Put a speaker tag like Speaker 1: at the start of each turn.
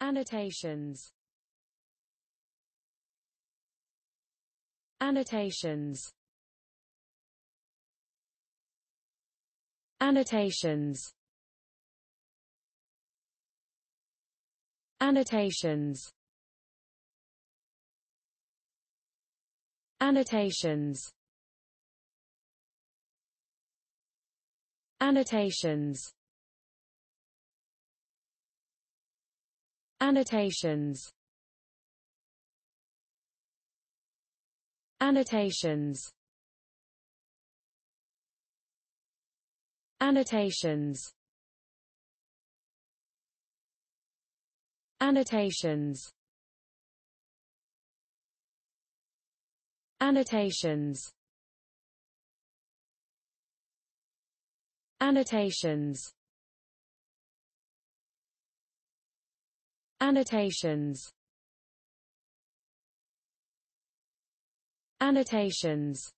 Speaker 1: Annotations Annotations Annotations Annotations Annotations Annotations Annotations Annotations Annotations Annotations Annotations Annotations Annotations Annotations